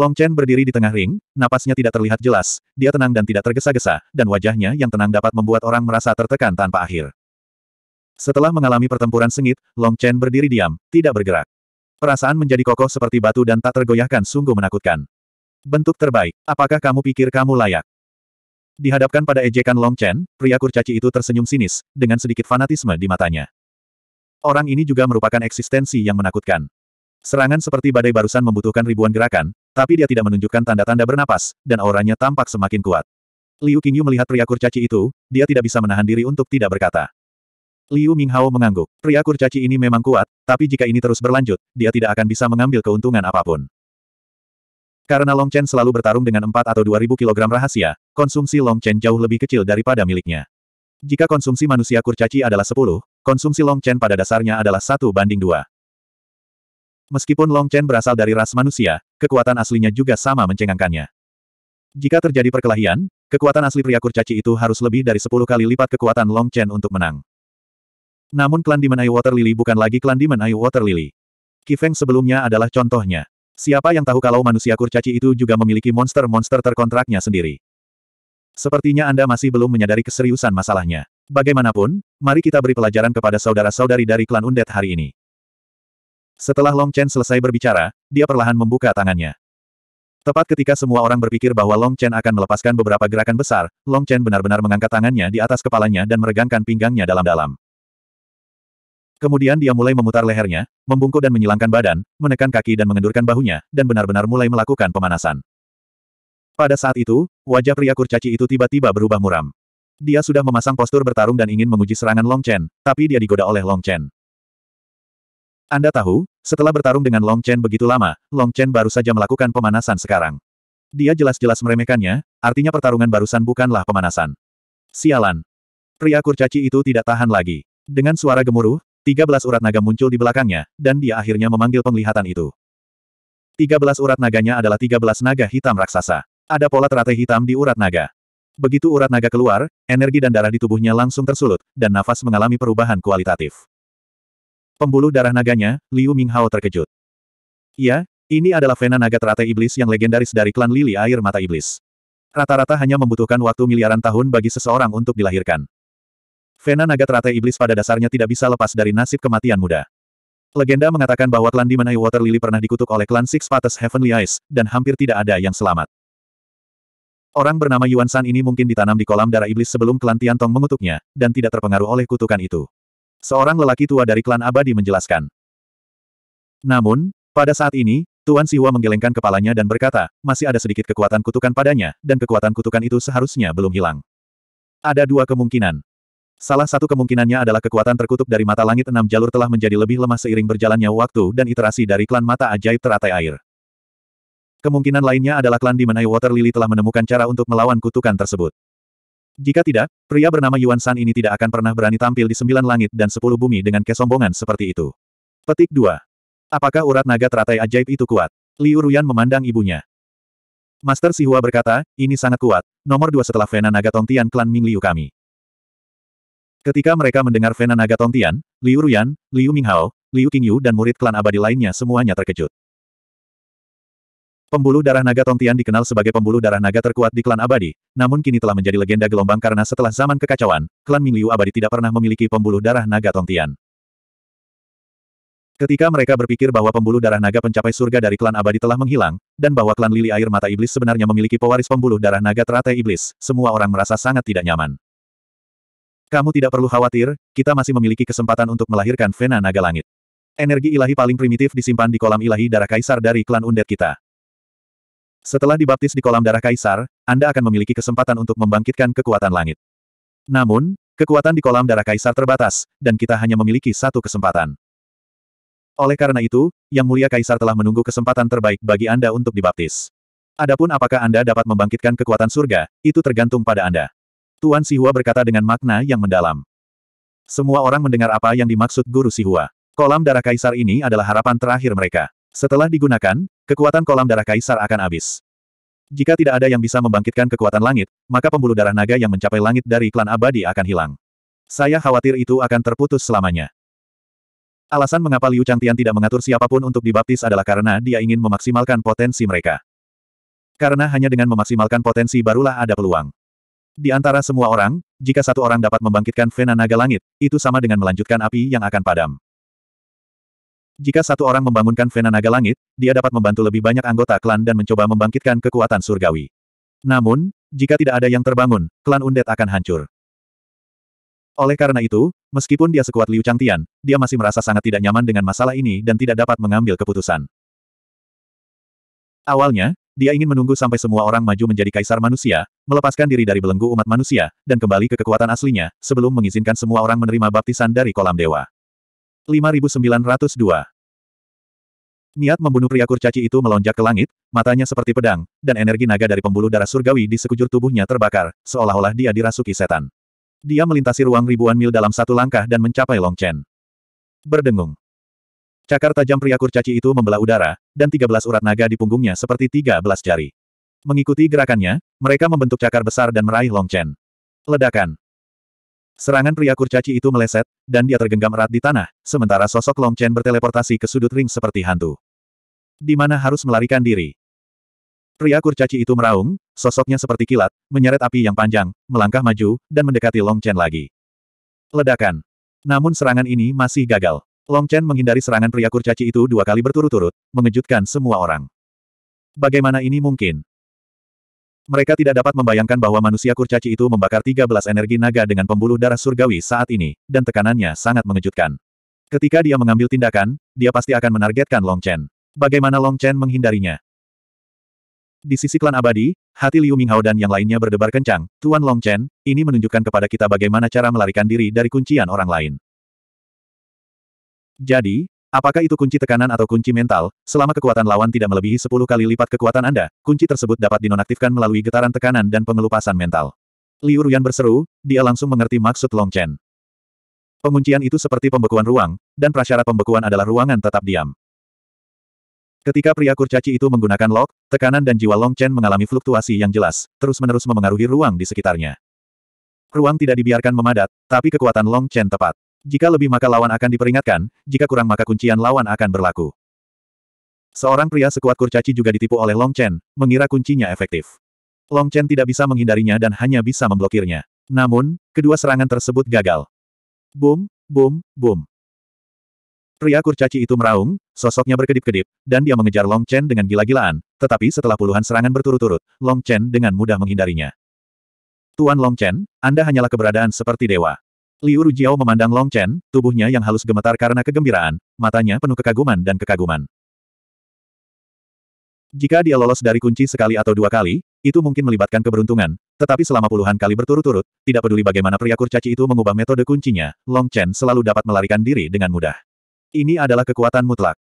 Long Chen berdiri di tengah ring, napasnya tidak terlihat jelas, dia tenang dan tidak tergesa-gesa, dan wajahnya yang tenang dapat membuat orang merasa tertekan tanpa akhir. Setelah mengalami pertempuran sengit, Long Chen berdiri diam, tidak bergerak. Perasaan menjadi kokoh seperti batu dan tak tergoyahkan sungguh menakutkan. Bentuk terbaik, apakah kamu pikir kamu layak? Dihadapkan pada ejekan Long Chen, pria kurcaci itu tersenyum sinis, dengan sedikit fanatisme di matanya. Orang ini juga merupakan eksistensi yang menakutkan. Serangan seperti badai barusan membutuhkan ribuan gerakan, tapi dia tidak menunjukkan tanda-tanda bernapas, dan auranya tampak semakin kuat. Liu Qingyu melihat pria kurcaci itu, dia tidak bisa menahan diri untuk tidak berkata. Liu Minghao mengangguk. Pria kurcaci ini memang kuat, tapi jika ini terus berlanjut, dia tidak akan bisa mengambil keuntungan apapun. Karena Long Chen selalu bertarung dengan 4 atau 2000 kg rahasia, konsumsi Long Chen jauh lebih kecil daripada miliknya. Jika konsumsi manusia kurcaci adalah 10, konsumsi Long Chen pada dasarnya adalah satu banding dua. Meskipun Long Chen berasal dari ras manusia, kekuatan aslinya juga sama mencengangkannya. Jika terjadi perkelahian, kekuatan asli pria kurcaci itu harus lebih dari 10 kali lipat kekuatan Long Chen untuk menang. Namun klan Demon Eye Water Lily bukan lagi klan Demon Eye Water Lily. Kifeng sebelumnya adalah contohnya. Siapa yang tahu kalau manusia kurcaci itu juga memiliki monster-monster terkontraknya sendiri. Sepertinya Anda masih belum menyadari keseriusan masalahnya. Bagaimanapun, mari kita beri pelajaran kepada saudara-saudari dari klan Undet hari ini. Setelah Long Chen selesai berbicara, dia perlahan membuka tangannya. Tepat ketika semua orang berpikir bahwa Long Chen akan melepaskan beberapa gerakan besar, Long Chen benar-benar mengangkat tangannya di atas kepalanya dan meregangkan pinggangnya dalam-dalam. Kemudian dia mulai memutar lehernya, membungkuk dan menyilangkan badan, menekan kaki dan mengendurkan bahunya, dan benar-benar mulai melakukan pemanasan. Pada saat itu, wajah pria kurcaci itu tiba-tiba berubah muram. Dia sudah memasang postur bertarung dan ingin menguji serangan Long Chen, tapi dia digoda oleh Long Chen. Anda tahu, setelah bertarung dengan Long Chen begitu lama, Long Chen baru saja melakukan pemanasan sekarang. Dia jelas-jelas meremehkannya, artinya pertarungan barusan bukanlah pemanasan. Sialan. Pria kurcaci itu tidak tahan lagi. Dengan suara gemuruh, 13 urat naga muncul di belakangnya, dan dia akhirnya memanggil penglihatan itu. 13 urat naganya adalah 13 naga hitam raksasa. Ada pola teratai hitam di urat naga. Begitu urat naga keluar, energi dan darah di tubuhnya langsung tersulut, dan nafas mengalami perubahan kualitatif. Pembuluh darah naganya, Liu Minghao terkejut. Ya, ini adalah vena naga teratai iblis yang legendaris dari klan lili air mata iblis. Rata-rata hanya membutuhkan waktu miliaran tahun bagi seseorang untuk dilahirkan. Vena naga teratai iblis pada dasarnya tidak bisa lepas dari nasib kematian muda. Legenda mengatakan bahwa klan Demon Eye Water Lily pernah dikutuk oleh klan Six Pates Heavenly Eyes, dan hampir tidak ada yang selamat. Orang bernama Yuan San ini mungkin ditanam di kolam darah iblis sebelum klan Tiantong mengutuknya, dan tidak terpengaruh oleh kutukan itu. Seorang lelaki tua dari klan abadi menjelaskan. Namun, pada saat ini, Tuan Siwa menggelengkan kepalanya dan berkata, masih ada sedikit kekuatan kutukan padanya, dan kekuatan kutukan itu seharusnya belum hilang. Ada dua kemungkinan. Salah satu kemungkinannya adalah kekuatan terkutuk dari mata langit enam jalur telah menjadi lebih lemah seiring berjalannya waktu dan iterasi dari klan mata ajaib teratai air. Kemungkinan lainnya adalah klan Di Menai Water Lily telah menemukan cara untuk melawan kutukan tersebut. Jika tidak, pria bernama Yuan San ini tidak akan pernah berani tampil di sembilan langit dan sepuluh bumi dengan kesombongan seperti itu. Petik 2. Apakah urat naga teratai ajaib itu kuat? Liu Ruyan memandang ibunya. Master Sihua berkata, ini sangat kuat, nomor dua setelah Vena Naga Tongtian klan Ming Liu kami. Ketika mereka mendengar Vena Naga Tongtian, Liu Ruyan, Liu Minghao, Liu Qingyu dan murid klan abadi lainnya semuanya terkejut. Pembuluh darah naga Tongtian dikenal sebagai pembuluh darah naga terkuat di klan abadi, namun kini telah menjadi legenda gelombang karena setelah zaman kekacauan, klan Mingliu abadi tidak pernah memiliki pembuluh darah naga Tongtian. Ketika mereka berpikir bahwa pembuluh darah naga pencapai surga dari klan abadi telah menghilang, dan bahwa klan lili air mata iblis sebenarnya memiliki pewaris pembuluh darah naga teratai iblis, semua orang merasa sangat tidak nyaman. Kamu tidak perlu khawatir, kita masih memiliki kesempatan untuk melahirkan Vena Naga Langit. Energi ilahi paling primitif disimpan di kolam ilahi darah kaisar dari klan undet kita. Setelah dibaptis di kolam darah kaisar, Anda akan memiliki kesempatan untuk membangkitkan kekuatan langit. Namun, kekuatan di kolam darah kaisar terbatas, dan kita hanya memiliki satu kesempatan. Oleh karena itu, Yang Mulia Kaisar telah menunggu kesempatan terbaik bagi Anda untuk dibaptis. Adapun apakah Anda dapat membangkitkan kekuatan surga, itu tergantung pada Anda. Tuan Sihua berkata dengan makna yang mendalam. Semua orang mendengar apa yang dimaksud Guru Sihua. Kolam darah kaisar ini adalah harapan terakhir mereka. Setelah digunakan, kekuatan kolam darah kaisar akan habis. Jika tidak ada yang bisa membangkitkan kekuatan langit, maka pembuluh darah naga yang mencapai langit dari klan abadi akan hilang. Saya khawatir itu akan terputus selamanya. Alasan mengapa Liu Changtian tidak mengatur siapapun untuk dibaptis adalah karena dia ingin memaksimalkan potensi mereka. Karena hanya dengan memaksimalkan potensi barulah ada peluang. Di antara semua orang, jika satu orang dapat membangkitkan Vena Naga Langit, itu sama dengan melanjutkan api yang akan padam. Jika satu orang membangunkan Vena Naga Langit, dia dapat membantu lebih banyak anggota klan dan mencoba membangkitkan kekuatan surgawi. Namun, jika tidak ada yang terbangun, klan Undet akan hancur. Oleh karena itu, meskipun dia sekuat Liu Changtian, dia masih merasa sangat tidak nyaman dengan masalah ini dan tidak dapat mengambil keputusan. Awalnya, dia ingin menunggu sampai semua orang maju menjadi kaisar manusia, melepaskan diri dari belenggu umat manusia, dan kembali ke kekuatan aslinya, sebelum mengizinkan semua orang menerima baptisan dari kolam dewa. 5902. Niat membunuh pria kurcaci itu melonjak ke langit, matanya seperti pedang, dan energi naga dari pembuluh darah surgawi di sekujur tubuhnya terbakar, seolah-olah dia dirasuki setan. Dia melintasi ruang ribuan mil dalam satu langkah dan mencapai Long Chen. Berdengung. Cakar tajam pria kurcaci itu membelah udara, dan 13 urat naga di punggungnya seperti 13 jari. Mengikuti gerakannya, mereka membentuk cakar besar dan meraih Long Chen. Ledakan. Serangan pria kurcaci itu meleset, dan dia tergenggam erat di tanah, sementara sosok Long Chen berteleportasi ke sudut ring seperti hantu. Di mana harus melarikan diri. Pria kurcaci itu meraung, sosoknya seperti kilat, menyeret api yang panjang, melangkah maju, dan mendekati Long Chen lagi. Ledakan. Namun serangan ini masih gagal. Long Chen menghindari serangan pria kurcaci itu dua kali berturut-turut, mengejutkan semua orang. Bagaimana ini mungkin? Mereka tidak dapat membayangkan bahwa manusia kurcaci itu membakar 13 energi naga dengan pembuluh darah surgawi saat ini, dan tekanannya sangat mengejutkan. Ketika dia mengambil tindakan, dia pasti akan menargetkan Long Chen. Bagaimana Long Chen menghindarinya? Di sisi klan abadi, hati Liu Minghao dan yang lainnya berdebar kencang, Tuan Long Chen, ini menunjukkan kepada kita bagaimana cara melarikan diri dari kuncian orang lain. Jadi, Apakah itu kunci tekanan atau kunci mental? Selama kekuatan lawan tidak melebihi 10 kali lipat kekuatan Anda, kunci tersebut dapat dinonaktifkan melalui getaran tekanan dan pengelupasan mental. Liu Ruyan berseru, dia langsung mengerti maksud Long Chen. Penguncian itu seperti pembekuan ruang, dan prasyarat pembekuan adalah ruangan tetap diam. Ketika pria kurcaci itu menggunakan lock, tekanan dan jiwa Long Chen mengalami fluktuasi yang jelas, terus-menerus memengaruhi ruang di sekitarnya. Ruang tidak dibiarkan memadat, tapi kekuatan Long Chen tepat. Jika lebih maka lawan akan diperingatkan, jika kurang maka kuncian lawan akan berlaku. Seorang pria sekuat kurcaci juga ditipu oleh Long Chen, mengira kuncinya efektif. Long Chen tidak bisa menghindarinya dan hanya bisa memblokirnya. Namun, kedua serangan tersebut gagal. Boom, boom, boom. Pria kurcaci itu meraung, sosoknya berkedip-kedip, dan dia mengejar Long Chen dengan gila-gilaan, tetapi setelah puluhan serangan berturut-turut, Long Chen dengan mudah menghindarinya. Tuan Long Chen, Anda hanyalah keberadaan seperti dewa. Liu Rujiao memandang Long Chen, tubuhnya yang halus gemetar karena kegembiraan, matanya penuh kekaguman dan kekaguman. Jika dia lolos dari kunci sekali atau dua kali, itu mungkin melibatkan keberuntungan, tetapi selama puluhan kali berturut-turut, tidak peduli bagaimana pria kurcaci itu mengubah metode kuncinya, Long Chen selalu dapat melarikan diri dengan mudah. Ini adalah kekuatan mutlak.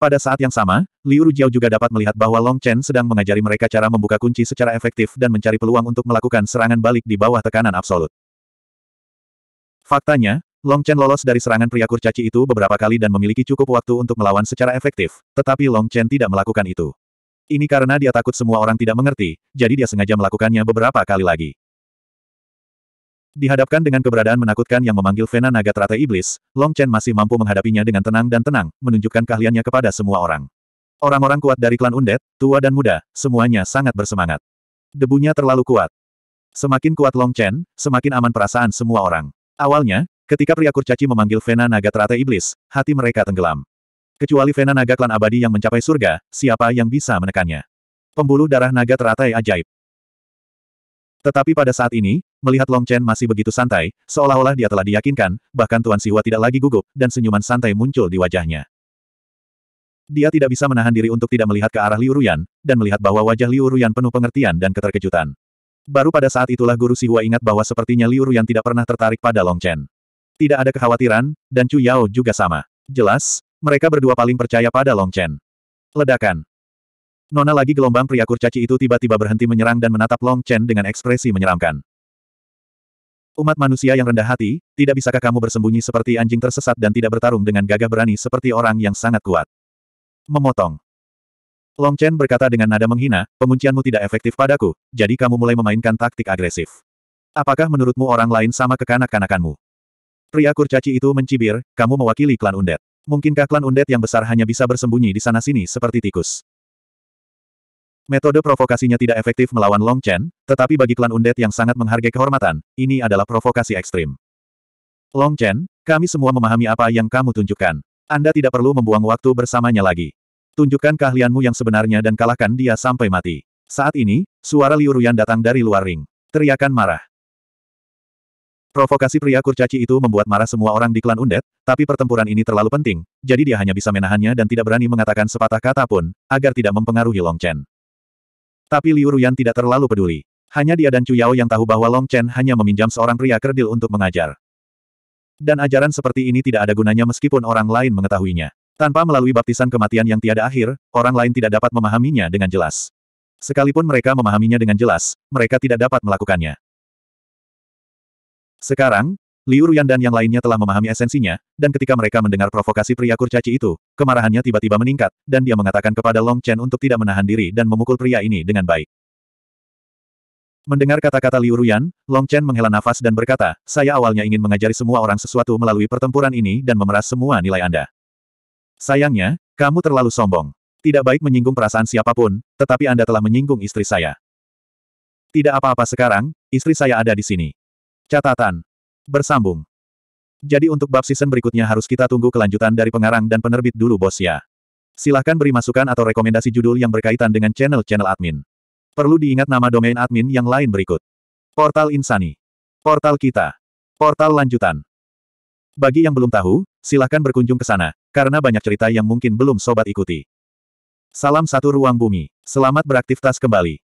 Pada saat yang sama, Liu Rujiao juga dapat melihat bahwa Long Chen sedang mengajari mereka cara membuka kunci secara efektif dan mencari peluang untuk melakukan serangan balik di bawah tekanan absolut. Faktanya, Long Chen lolos dari serangan pria kurcaci itu beberapa kali dan memiliki cukup waktu untuk melawan secara efektif, tetapi Long Chen tidak melakukan itu. Ini karena dia takut semua orang tidak mengerti, jadi dia sengaja melakukannya beberapa kali lagi. Dihadapkan dengan keberadaan menakutkan yang memanggil Vena Naga Teratai Iblis, Long Chen masih mampu menghadapinya dengan tenang dan tenang, menunjukkan keahliannya kepada semua orang. Orang-orang kuat dari klan Undet, tua dan muda, semuanya sangat bersemangat. Debunya terlalu kuat. Semakin kuat Long Chen, semakin aman perasaan semua orang. Awalnya, ketika pria kurcaci memanggil Vena Naga Teratai Iblis, hati mereka tenggelam. Kecuali Vena Naga Klan Abadi yang mencapai surga, siapa yang bisa menekannya? Pembuluh darah naga teratai ajaib. Tetapi pada saat ini, melihat Long Chen masih begitu santai, seolah-olah dia telah diyakinkan, bahkan Tuan Siwa tidak lagi gugup, dan senyuman santai muncul di wajahnya. Dia tidak bisa menahan diri untuk tidak melihat ke arah Liu Ruyan, dan melihat bahwa wajah Liu Ruyan penuh pengertian dan keterkejutan. Baru pada saat itulah Guru Sihua ingat bahwa sepertinya Liu Ruyan tidak pernah tertarik pada Long Chen. Tidak ada kekhawatiran, dan Chu Yao juga sama. Jelas, mereka berdua paling percaya pada Long Chen. Ledakan. Nona lagi gelombang pria kurcaci itu tiba-tiba berhenti menyerang dan menatap Long Chen dengan ekspresi menyeramkan. Umat manusia yang rendah hati, tidak bisakah kamu bersembunyi seperti anjing tersesat dan tidak bertarung dengan gagah berani seperti orang yang sangat kuat. Memotong. Long Chen berkata dengan nada menghina, penguncianmu tidak efektif padaku, jadi kamu mulai memainkan taktik agresif. Apakah menurutmu orang lain sama kekanak-kanakanmu? Pria kurcaci itu mencibir, kamu mewakili klan undet. Mungkinkah klan undet yang besar hanya bisa bersembunyi di sana-sini seperti tikus? Metode provokasinya tidak efektif melawan Long Chen, tetapi bagi klan undet yang sangat menghargai kehormatan, ini adalah provokasi ekstrim. Long Chen, kami semua memahami apa yang kamu tunjukkan. Anda tidak perlu membuang waktu bersamanya lagi. Tunjukkan keahlianmu yang sebenarnya dan kalahkan dia sampai mati. Saat ini, suara Liu Ruyan datang dari luar ring. Teriakan marah. Provokasi pria kurcaci itu membuat marah semua orang di klan Undet, tapi pertempuran ini terlalu penting, jadi dia hanya bisa menahannya dan tidak berani mengatakan sepatah kata pun, agar tidak mempengaruhi Long Chen. Tapi Liu Ruyan tidak terlalu peduli. Hanya dia dan Chu Yao yang tahu bahwa Long Chen hanya meminjam seorang pria kerdil untuk mengajar. Dan ajaran seperti ini tidak ada gunanya meskipun orang lain mengetahuinya. Tanpa melalui baptisan kematian yang tiada akhir, orang lain tidak dapat memahaminya dengan jelas. Sekalipun mereka memahaminya dengan jelas, mereka tidak dapat melakukannya. Sekarang, Liu Ruyan dan yang lainnya telah memahami esensinya, dan ketika mereka mendengar provokasi pria kurcaci itu, kemarahannya tiba-tiba meningkat, dan dia mengatakan kepada Long Chen untuk tidak menahan diri dan memukul pria ini dengan baik. Mendengar kata-kata Liu Ruyan, Long Chen menghela nafas dan berkata, saya awalnya ingin mengajari semua orang sesuatu melalui pertempuran ini dan memeras semua nilai Anda. Sayangnya, kamu terlalu sombong. Tidak baik menyinggung perasaan siapapun, tetapi Anda telah menyinggung istri saya. Tidak apa-apa sekarang, istri saya ada di sini. Catatan. Bersambung. Jadi untuk bab season berikutnya harus kita tunggu kelanjutan dari pengarang dan penerbit dulu bos ya. Silahkan beri masukan atau rekomendasi judul yang berkaitan dengan channel-channel admin. Perlu diingat nama domain admin yang lain berikut. Portal Insani. Portal Kita. Portal Lanjutan. Bagi yang belum tahu, silahkan berkunjung ke sana karena banyak cerita yang mungkin belum sobat ikuti. Salam satu ruang bumi. Selamat beraktivitas kembali.